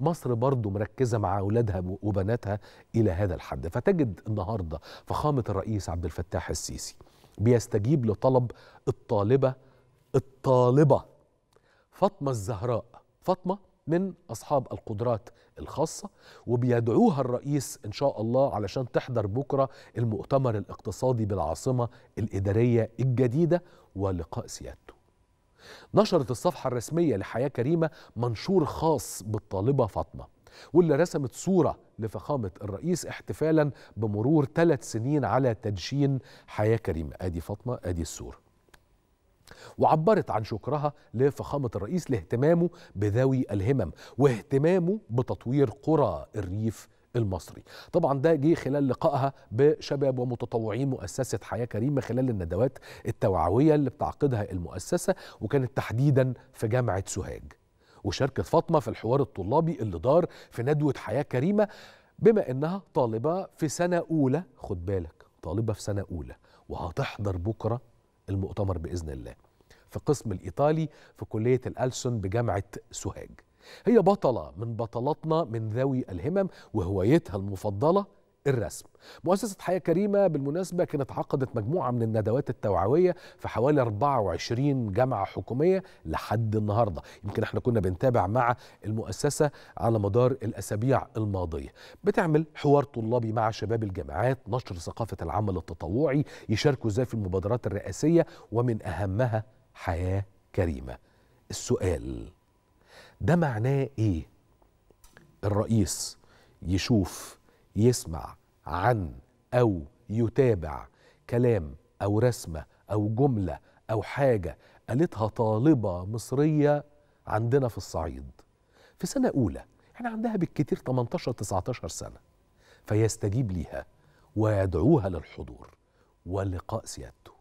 مصر برضو مركزة مع أولادها وبناتها إلى هذا الحد فتجد النهاردة فخامة الرئيس عبد الفتاح السيسي بيستجيب لطلب الطالبة الطالبة فاطمة الزهراء فاطمة من أصحاب القدرات الخاصة وبيدعوها الرئيس إن شاء الله علشان تحضر بكرة المؤتمر الاقتصادي بالعاصمة الإدارية الجديدة ولقاء سيادته نشرت الصفحة الرسمية لحياة كريمة منشور خاص بالطالبة فاطمة واللي رسمت صورة لفخامة الرئيس احتفالا بمرور ثلاث سنين على تدشين حياة كريمة آدي فاطمة آدي الصورة وعبرت عن شكرها لفخامة الرئيس لاهتمامه بذوي الهمم واهتمامه بتطوير قرى الريف المصري طبعا ده جه خلال لقائها بشباب ومتطوعين مؤسسة حياة كريمة خلال الندوات التوعوية اللي بتعقدها المؤسسة وكانت تحديدا في جامعة سوهاج وشاركت فاطمة في الحوار الطلابي اللي دار في ندوة حياة كريمة بما انها طالبة في سنة أولى خد بالك طالبة في سنة أولى وهتحضر بكرة المؤتمر بإذن الله في قسم الإيطالي في كلية الألسن بجامعة سوهاج هي بطلة من بطلاتنا من ذوي الهمم وهوايتها المفضلة الرسم مؤسسة حياة كريمة بالمناسبة كانت عقدت مجموعة من الندوات التوعوية في حوالي 24 جامعة حكومية لحد النهاردة يمكن احنا كنا بنتابع مع المؤسسة على مدار الأسابيع الماضية بتعمل حوار طلابي مع شباب الجامعات نشر ثقافة العمل التطوعي يشاركوا ازاي في المبادرات الرئاسية ومن أهمها حياة كريمة السؤال ده معناه ايه الرئيس يشوف يسمع عن او يتابع كلام او رسمه او جمله او حاجه قالتها طالبه مصريه عندنا في الصعيد في سنه اولى احنا عندها بالكتير 18 19 سنه فيستجيب ليها ويدعوها للحضور ولقاء سيادته